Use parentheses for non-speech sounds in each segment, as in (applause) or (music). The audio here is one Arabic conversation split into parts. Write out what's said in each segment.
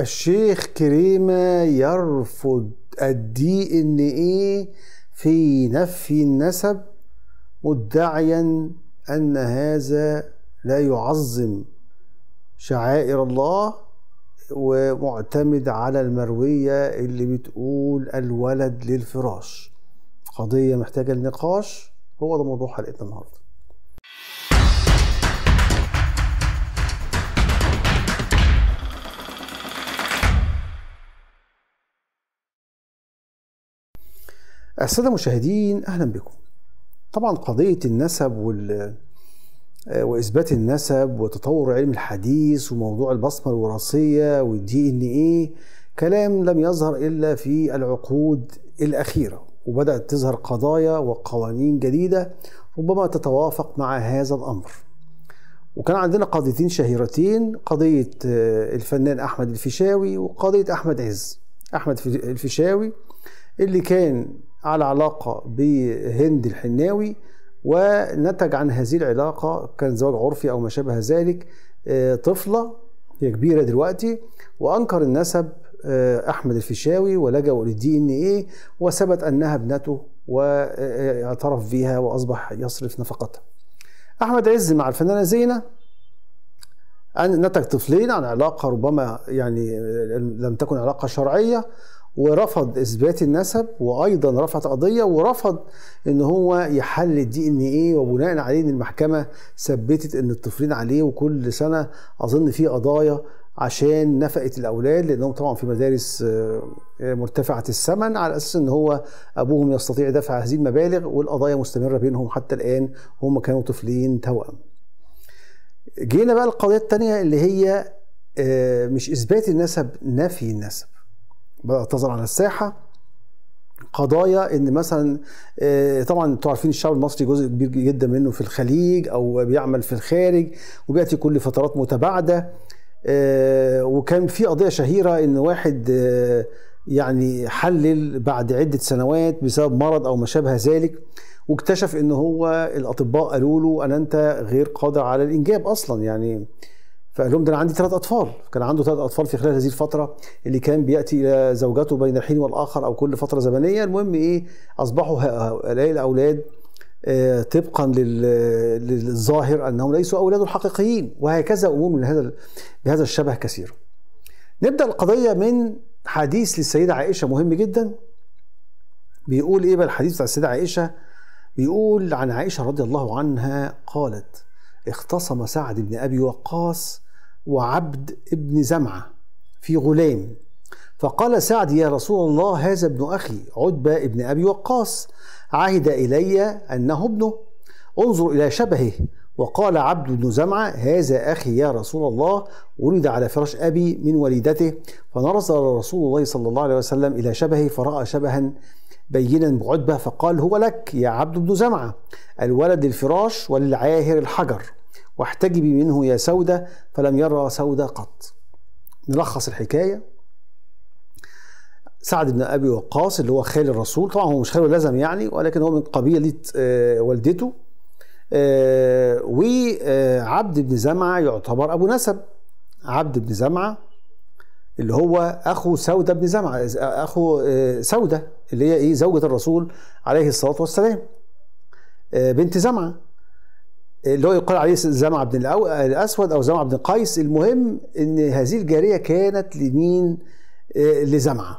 الشيخ كريمة يرفض الدي ان ايه في نفي النسب مدعيا ان هذا لا يعظم شعائر الله ومعتمد على المروية اللي بتقول الولد للفراش قضية محتاجة لنقاش هو ده موضوع حلقتنا النهارده السادة المشاهدين أهلا بكم طبعا قضية النسب وال... آه، وإثبات النسب وتطور علم الحديث وموضوع البصمة الوراثية والدي إن إيه كلام لم يظهر إلا في العقود الأخيرة وبدأت تظهر قضايا وقوانين جديدة ربما تتوافق مع هذا الأمر وكان عندنا قضيتين شهيرتين قضية آه، الفنان أحمد الفيشاوي وقضية أحمد عز أحمد الفيشاوي اللي كان على علاقة بهند الحناوي ونتج عن هذه العلاقة كان زواج عرفي أو ما شابه ذلك آه، طفلة هي كبيرة دلوقتي وأنكر النسب آه، أحمد الفيشاوي ولجأ للدي إن إيه وثبت أنها ابنته واعترف بها وأصبح يصرف نفقتها أحمد عز مع الفنانة زينة نتج طفلين عن علاقة ربما يعني آه، لم تكن علاقة شرعية ورفض اثبات النسب وايضا رفعت قضيه ورفض ان هو يحلل الدي ان ايه وبناء عليه ان المحكمه ثبتت ان الطفلين عليه وكل سنه اظن في قضايا عشان نفقه الاولاد لانهم طبعا في مدارس آه، مرتفعه الثمن على اساس ان هو ابوهم يستطيع دفع هذه المبالغ والقضايا مستمره بينهم حتى الان هم كانوا طفلين توأم. جينا بقى القضيه الثانيه اللي هي آه، مش اثبات النسب نفي النسب. بدات تظهر على الساحه قضايا ان مثلا آه، طبعا انتوا عارفين الشعب المصري جزء كبير جدا منه في الخليج او بيعمل في الخارج وبياتي كل فترات متباعده آه، وكان في قضيه شهيره ان واحد آه، يعني حلل بعد عده سنوات بسبب مرض او ما شابه ذلك واكتشف ان هو الاطباء قالوا له ان انت غير قادر على الانجاب اصلا يعني فقال لهم ده انا عندي ثلاث اطفال كان عنده ثلاث اطفال في خلال هذه الفتره اللي كان بياتي الى زوجته بين الحين والاخر او كل فتره زمنيه المهم ايه اصبحوا هؤلاء الاولاد آه، طبقا للظاهر انهم ليسوا اولاده الحقيقيين وهكذا امور من هذا بهذا الشبه كثير. نبدا القضيه من حديث للسيده عائشه مهم جدا بيقول ايه بقى الحديث بتاع السيده عائشه بيقول عن عائشه رضي الله عنها قالت اختصم سعد بن ابي وقاص وعبد ابن زمعة في غلام فقال سعد يا رسول الله هذا ابن أخي عتبة ابن أبي وقاص عهد إلي أنه ابنه انظر إلى شبهه وقال عبد بن زمعة هذا أخي يا رسول الله ولد على فراش أبي من والدته فنظر رسول الله صلى الله عليه وسلم إلى شبهه فرأى شبها بينا بعتبة فقال هو لك يا عبد بن زمعة الولد الفراش وللعاهر الحجر واحتجبي منه يا سودة فلم يرى سودة قط نلخص الحكاية سعد بن أبي وقاص اللي هو خال الرسول طبعا هو مش خاله لازم يعني ولكن هو من قبيلة آه، والدته آه، وعبد بن زمعة يعتبر أبو نسب عبد بن زمعة اللي هو أخو سودة بن زمعة أخو آه، سودة اللي هي إيه زوجة الرسول عليه الصلاة والسلام بنت زمعة اللي هو يقال عليه زمع بن الاسود او زمع بن قيس المهم ان هذه الجاريه كانت لمين آه، لزمعه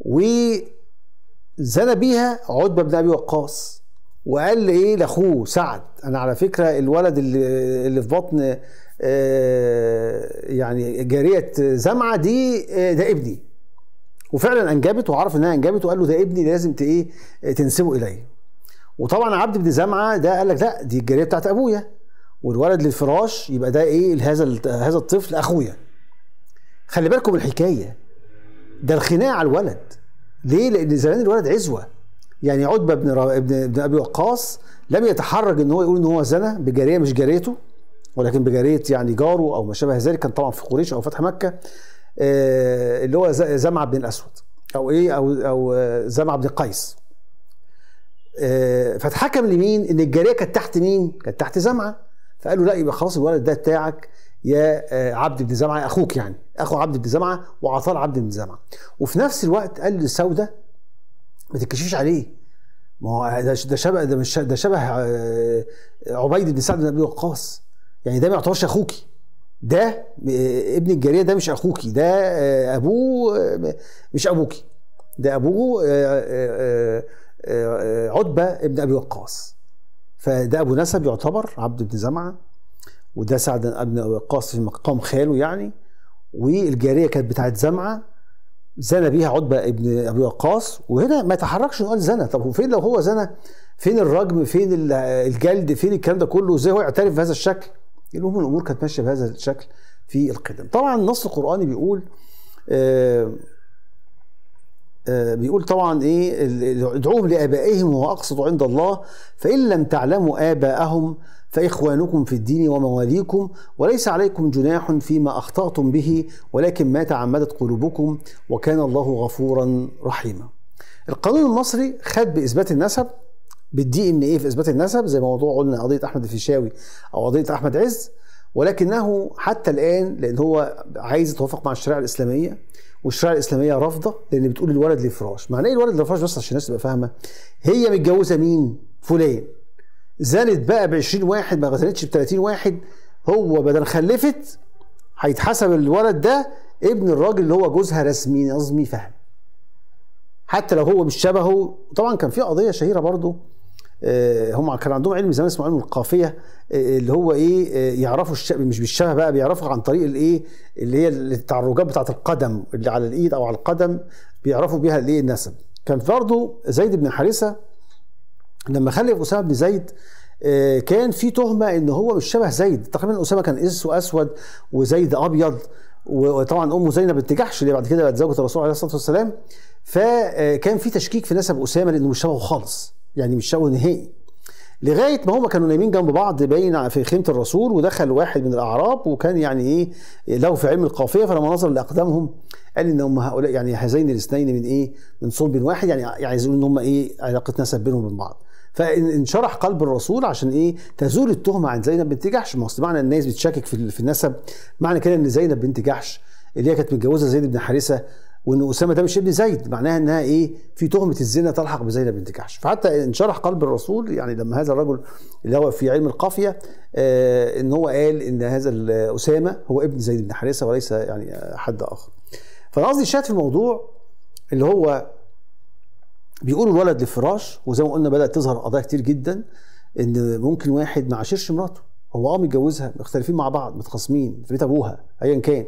وزنى بيها عتبه بن ابي وقاص وقال ايه لاخوه سعد انا على فكره الولد اللي, اللي في بطن آه، يعني جاريه زمعه دي آه، ده ابني وفعلا انجبت وعرف انها انجبت وقال له ده ابني لازم ايه تنسبه اليه وطبعا عبد بن زمعه ده قال لك لا دي الجاريه بتاعت ابويا والولد للفراش يبقى ده ايه هذا هذا الطفل اخويا خلي بالكم الحكايه ده الخناقه على الولد ليه لان زمان الولد عزوه يعني عتبه بن ابن ابن ابي وقاص لم يتحرج ان هو يقول ان هو زنى بجاريه مش جاريته ولكن بجاريه يعني جاره او ما شابه ذلك كان طبعا في قريش او فتح مكه آه، اللي هو زمعه بن الاسود او ايه او او آه، زمعه بن قيس آه، فاتحكم لمين؟ ان الجاريه كانت تحت مين؟ كانت تحت زمعه فقال له لا يبقى خلاص الولد ده بتاعك يا آه، عبد بن زمعه اخوك يعني اخو عبد بن زمعه وعطال عبد بن زمعه وفي نفس الوقت قال لسوده ما تتكشفيش عليه ما هو ده شبه ده مش ده شبه آه، عبيد بن سعد بن ابي وقاص يعني ده ما يعتبرش اخوكي ده ابن الجاريه ده مش اخوكي ده ابوه مش ابوكي ده ابوه آه، آه، عتبه ابن ابي وقاص فده ابو نسب يعتبر عبد بن زمعه وده سعد بن ابي وقاص في مقام خاله يعني والجاريه كانت بتاعت زمعه زنى بيها عتبه ابن ابي وقاص وهنا ما يتحركش نقول زنى طب وفين لو هو زنى فين الرجم فين الجلد فين الكلام ده كله ازاي هو يعترف بهذا الشكل المهم الامور كانت ماشيه بهذا الشكل في القدم طبعا النص القراني بيقول آه، آه، بيقول طبعا ايه ادعوهم لابائهم وهو اقسط عند الله فان لم تعلموا اباءهم فاخوانكم في الدين ومواليكم وليس عليكم جناح فيما اخطاتم به ولكن ما تعمدت قلوبكم وكان الله غفورا رحيما. القانون المصري خد باثبات النسب بالدي ان ايه في اثبات النسب زي ما موضوع قلنا قضيه احمد الفيشاوي او قضيه احمد عز ولكنه حتى الان لان هو عايز يتوافق مع الشريعه الاسلاميه والشريعه الاسلاميه رافضه لان بتقول الولد للفراش معنى ايه الولد للفراش بس عشان الناس تبقى فاهمه هي متجوزه مين فلان زنت بقى ب 20 واحد ما زنتش ب 30 واحد هو بدل خلفت هيتحسب الولد ده ابن الراجل اللي هو جوزها رسمي نظمي فهم حتى لو هو مش شبهه طبعا كان في قضيه شهيره برضه آه، هم كان عندهم علم زمان اسمه علم القافيه آه، اللي هو ايه آه، يعرفوا الش... مش بالشبه بقى بيعرفوا عن طريق الايه اللي هي التعرجات بتاعه القدم اللي على الايد او على القدم بيعرفوا بيها الايه النسب كان برضه زيد بن حارثه لما خلف اسامه بن زيد كان في تهمه ان هو مش شبه زيد تقريبا اسامه كان اس اسود وزيد ابيض وطبعا امه زينب ما بتنجحش اللي بعد كده بقت زوجة الرسول عليه الصلاه والسلام فكان في تشكيك في نسب اسامه لانه مش شبهه خالص يعني مش شافوا نهائي لغايه ما هما كانوا نايمين جنب بعض باين في خيمه الرسول ودخل واحد من الاعراب وكان يعني ايه له في علم القافيه فلما نظر لاقدامهم قال ان هم هؤلاء يعني هذين الاثنين من ايه من صلب واحد يعني يعني عايز يقول ان هم ايه علاقه نسب بينهم وبين بعض فانشرح قلب الرسول عشان ايه تزول التهمه عن زينب بنت جحش ما اصل معنى الناس بتشكك في النسب معنى كده ان زينب بنت جحش اللي هي كانت متجوزه زيد بن حارثه وان اسامه ده مش ابن زيد معناها انها ايه في تهمه الزنا تلحق بزينب بنت جحش فحتى انشرح قلب الرسول يعني لما هذا الرجل اللي هو في علم القافيه آه ان هو قال ان هذا اسامه هو ابن زيد بن حارثه وليس يعني حد اخر فانا قصدي الشاهد في الموضوع اللي هو بيقولوا الولد للفراش وزي ما قلنا بدات تظهر قضايا كتير جدا ان ممكن واحد ما عاشرش مراته هو اه متجوزها مختلفين مع بعض متخاصمين في بيت ابوها ايا كان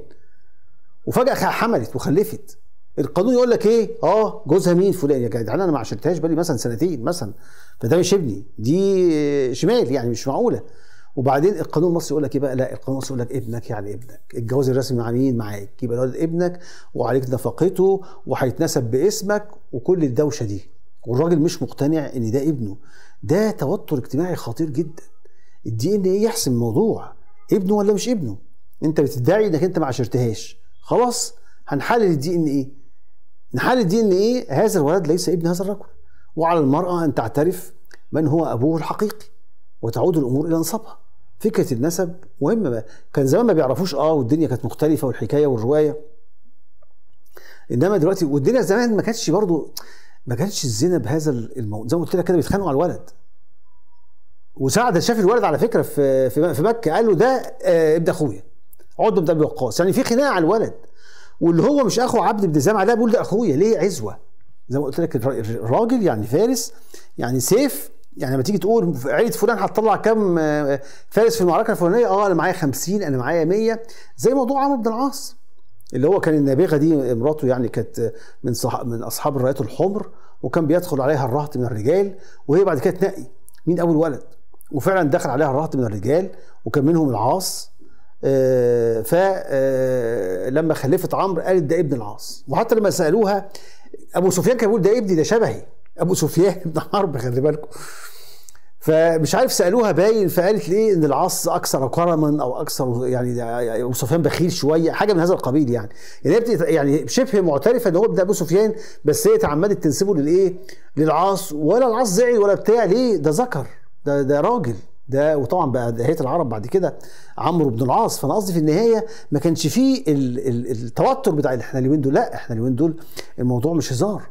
وفجاه حملت وخلفت القانون يقول لك ايه اه جوزها مين فلان يا جدعان انا ما عشرتهاش بالي مثلا سنتين مثلا فده مش ابني دي شمال يعني مش معقوله وبعدين القانون المصري يقول لك ايه بقى لا القانون المصري يقول لك ابنك يعني ابنك الجواز الرسمي مع مين معاك يبقى الولد ابنك وعليك نفقته وهيتنسب باسمك وكل الدوشه دي والراجل مش مقتنع ان ده ابنه ده توتر اجتماعي خطير جدا الدي ان ايه يحسم الموضوع ابنه ولا مش ابنه انت بتدعي انك انت ما عشرتهاش خلاص هنحلل الدي ان ايه نحلل الدي ان ايه هذا الولد ليس ابن هذا الرجل وعلى المرأة أن تعترف من هو أبوه الحقيقي وتعود الأمور إلى نصابها فكرة النسب مهمة بقى. كان زمان ما بيعرفوش اه والدنيا كانت مختلفة والحكاية والرواية انما دلوقتي والدنيا زمان ما كانتش برضه ما كانتش الزنا بهذا الموضوع زي ما قلت لك كده بيتخانقوا على الولد وسعد شاف الولد على فكره في في مكه قال له ده آه، ابن اخويا عقبه بن ابي وقاص يعني في خناقه على الولد واللي هو مش اخو عبد بن زمعه ده بيقول ده اخويا ليه عزوه زي ما قلت لك الراجل يعني فارس يعني سيف يعني لما تيجي تقول عيلة فلان هتطلع كام آه، فارس في المعركه الفلانيه اه انا معايا 50 انا معايا 100 زي موضوع عمرو بن العاص اللي هو كان النابغه دي مراته يعني كانت من صح من اصحاب الرايات الحمر وكان بيدخل عليها الرهط من الرجال وهي بعد كده تنقي مين اول ولد وفعلا دخل عليها الرهط من الرجال وكان منهم العاص آه، فلما آه، خلفت عمرو قالت ده ابن العاص وحتى لما سالوها ابو سفيان كان بيقول ده ابني ده شبهي ابو سفيان (laughs) ابن حرب خلي بالكم فمش عارف سالوها باين فقالت ليه ان العاص اكثر كرما او اكثر يعني, يعني ابو سفيان بخيل شويه حاجه من هذا القبيل يعني يعني يعني شبه معترفه ان هو ابن ابو سفيان بس هي تعمدت تنسبه للايه؟ للعاص ولا العاص زعل ولا بتاع ليه؟ ده ذكر ده ده راجل ده وطبعا بقى دهيت العرب بعد كده عمرو بن العاص فانا قصدي في النهايه ما كانش فيه التوتر بتاع احنا اليومين دول لا احنا اليومين دول الموضوع مش هزار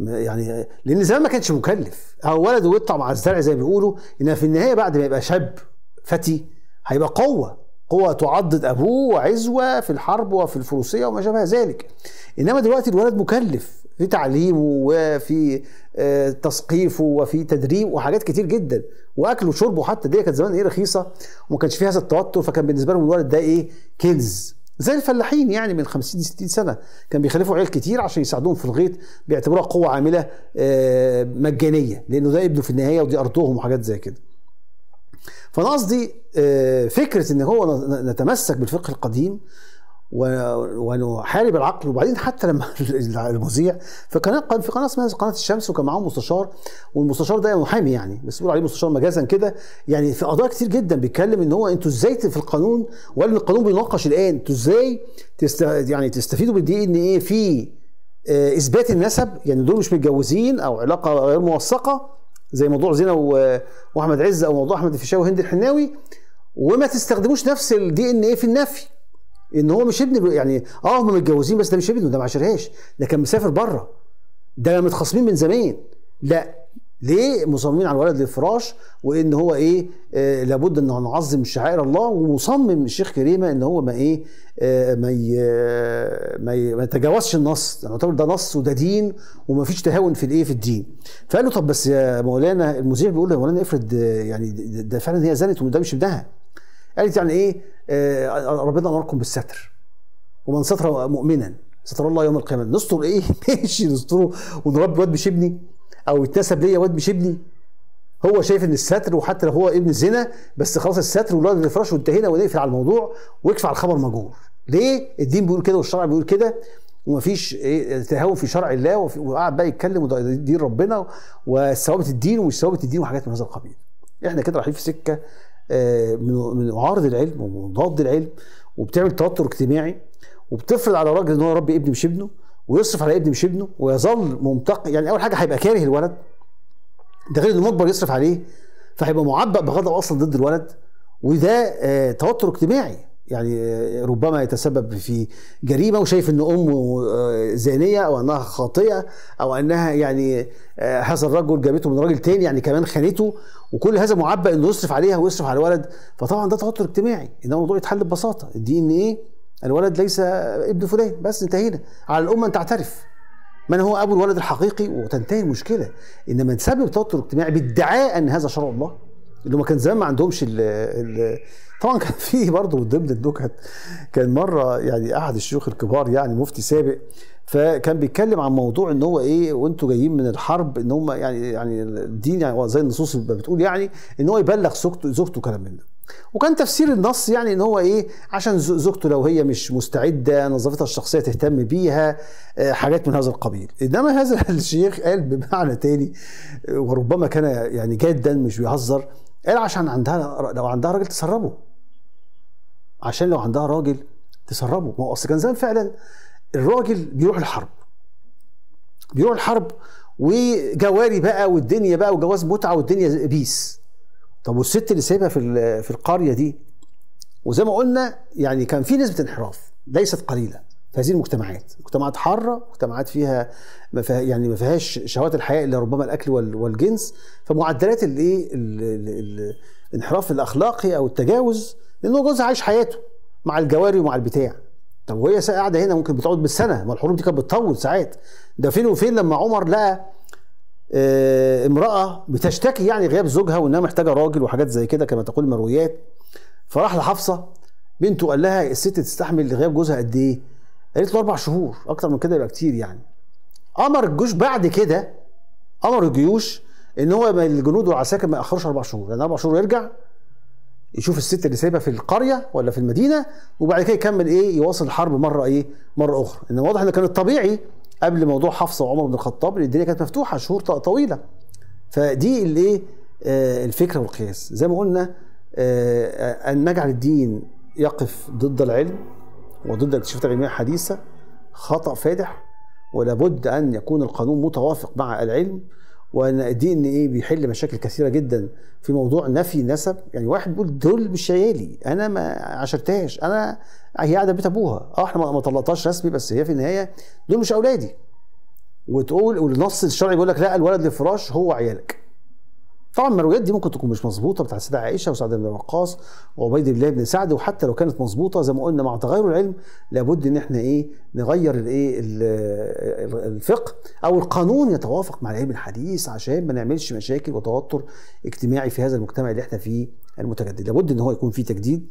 يعني لان زمان ما كانش مكلف هو ولد ويطلع مع الزرع زي ما بيقولوا ان في النهايه بعد ما يبقى شاب فتي هيبقى قوه قوة تعضد أبوه وعزوة في الحرب وفي الفروسية وما شابه ذلك إنما دلوقتي الولد مكلف في تعليمه وفي آه، تثقيفه وفي تدريب وحاجات كتير جدا واكله وشربه حتى دي كانت زمان ايه رخيصه وما كانش فيها هذا التوتر فكان بالنسبه لهم الولد ده ايه كنز زي الفلاحين يعني من 50 60 سنه كان بيخلفوا عيال كتير عشان يساعدوهم في الغيط بيعتبروها قوه عامله آه، مجانيه لانه ده ابنه في النهايه ودي ارضهم وحاجات زي كده فانا قصدي آه، فكره ان هو نتمسك بالفقه القديم ونحارب العقل وبعدين حتى لما (laughs) المذيع في قناه في قناه اسمها قناه الشمس وكان معاهم مستشار والمستشار ده محامي يعني بس بيقولوا عليه مستشار مجازا كده يعني في قضايا كتير جدا بيتكلم ان هو انتوا ازاي في القانون وقال ان القانون بيناقش الان انتوا ازاي تست يعني تستفيدوا بالدي ان ايه في آه، اثبات النسب يعني دول مش متجوزين او علاقه غير موثقه زي موضوع زينه واحمد عز او موضوع احمد الفيشاوي وهند الحناوي وما تستخدموش نفس الدي ان ايه في النفي ان هو مش ابن يعني اه هم متجوزين بس ده مش ابنه ده ما عاشرهاش ده كان مسافر بره ده متخاصمين من زمان لا ليه مصممين على الولد للفراش وان هو ايه آه لابد ان نعظم شعائر الله ومصمم الشيخ كريمه ان هو ما ايه آه ما آه ما يتجاوزش النص يعني يعتبر ده نص وده دين وما فيش تهاون في الايه في الدين فقال له طب بس يا مولانا المذيع بيقول له يا مولانا افرض آه، يعني ده فعلا هي زنت وده مش ابنها قالت يعني ايه آه ربنا امركم بالستر ومن ستر مؤمنا ستر الله يوم القيامه نستر ايه (laughs) ماشي نستره ونربي واد مش ابني او يتنسب ليا واد مش ابني هو شايف ان الستر وحتى لو هو ابن الزنا بس خلاص الستر والولد اللي وانتهينا ونقفل على الموضوع ويكفي على الخبر مجور ليه الدين بيقول كده والشرع بيقول كده ومفيش ايه تهاون في شرع الله وقعد بقى يتكلم وده دين ربنا وثوابت الدين ومش ثوابت الدين وحاجات من هذا القبيل احنا كده رايحين في سكه آه، من عارض العلم ومضاد العلم وبتعمل توتر اجتماعي وبتفرض على راجل ان هو يربي ابن مش ابنه ويصرف على ابن مش ابنه ويظل ممتق يعني اول حاجه هيبقى كاره الولد ده غير انه مجبر يصرف عليه فهيبقى معبأ بغضب اصلا ضد الولد وده آه، توتر اجتماعي يعني ربما يتسبب في جريمه وشايف ان امه آه، زانيه او انها خاطئه او انها يعني آه، هذا الرجل جابته من راجل تاني يعني كمان خانته وكل هذا معبأ انه يصرف عليها ويصرف على الولد فطبعا ده توتر اجتماعي ان الموضوع يتحل ببساطه الدي ان ايه الولد ليس ابن فلان بس انتهينا على الام ان تعترف من هو ابو الولد الحقيقي وتنتهي المشكله انما تسبب توتر اجتماعي بادعاء ان هذا شرع الله اللي ما كان زمان ما عندهمش طبعا كان في برضه ضمن النكت كان مره يعني احد الشيوخ الكبار يعني مفتي سابق فكان بيتكلم عن موضوع ان هو ايه وانتوا جايين من الحرب ان هم يعني يعني الدين يعني زي النصوص اللي بتقول يعني ان هو يبلغ زوجته زوجته كلام من ده وكان تفسير النص يعني ان هو ايه عشان زوجته لو هي مش مستعده نظافتها الشخصيه تهتم بيها آه، حاجات من هذا القبيل انما هذا (laughs) الشيخ قال بمعنى تاني وربما كان يعني جادا مش بيهزر قال عشان عندها لو عندها راجل تسربه عشان لو عندها راجل تسربه ما هو اصل كان زمان فعلا الراجل بيروح الحرب بيروح الحرب وجواري بقى والدنيا بقى وجواز متعه والدنيا بيس طب والست اللي سايبها في في القريه دي وزي ما قلنا يعني كان في نسبه انحراف ليست قليله في هذه المجتمعات مجتمعات حاره مجتمعات فيها ما فيها يعني ما فيهاش شهوات الحياه الا ربما الاكل والجنس فمعدلات الايه الانحراف الاخلاقي او التجاوز لانه جوزها عايش حياته مع الجواري ومع البتاع طب وهي قاعده هنا ممكن بتقعد بالسنه ما الحروب دي كانت بتطول ساعات ده فين وفين لما عمر لقى اه امراه بتشتكي يعني غياب زوجها وانها محتاجه راجل وحاجات زي كده كما تقول المرويات فراح لحفصه بنته قال لها الست تستحمل غياب جوزها قد ايه؟ قالت له اربع شهور اكتر من كده يبقى كتير يعني. امر الجيوش بعد كده امر الجيوش ان هو الجنود والعساكر ما ياخروش اربع شهور لان يعني اربع شهور يرجع يشوف الست اللي سايبها في القريه ولا في المدينه وبعد كده يكمل ايه يواصل الحرب مره ايه مره اخرى ان واضح ان كان الطبيعي قبل موضوع حفصه وعمر بن الخطاب الدنيا كانت مفتوحه شهور طويله فدي الايه آه، الفكره والقياس زي ما قلنا آه، آه، ان نجعل الدين يقف ضد العلم وضد الاكتشافات العلميه الحديثه خطا فادح ولابد ان يكون القانون متوافق مع العلم وان دي ان ايه بيحل مشاكل كثيره جدا في موضوع نفي نسب يعني واحد بيقول دول مش عيالي انا ما عشرتهاش انا هي قاعده بيت ابوها اه احنا ما طلقتهاش رسمي بس هي في النهايه دول مش اولادي وتقول والنص الشرعي بيقول لك لا الولد للفراش هو عيالك طبعا المرويات دي ممكن تكون مش مظبوطه بتاعت السيده عائشه وسعد بن وقاص وعبيد الله بن سعد وحتى لو كانت مظبوطه زي ما قلنا مع تغير العلم لابد ان احنا ايه نغير الايه الفقه او القانون يتوافق مع العلم الحديث عشان ما نعملش مشاكل وتوتر اجتماعي في هذا المجتمع اللي احنا فيه المتجدد لابد ان هو يكون فيه تجديد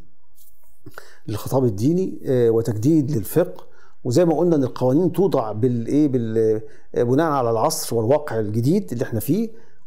للخطاب الديني آه، وتجديد للفقه وزي ما قلنا ان القوانين توضع بالايه آه، بناء على العصر والواقع الجديد اللي احنا فيه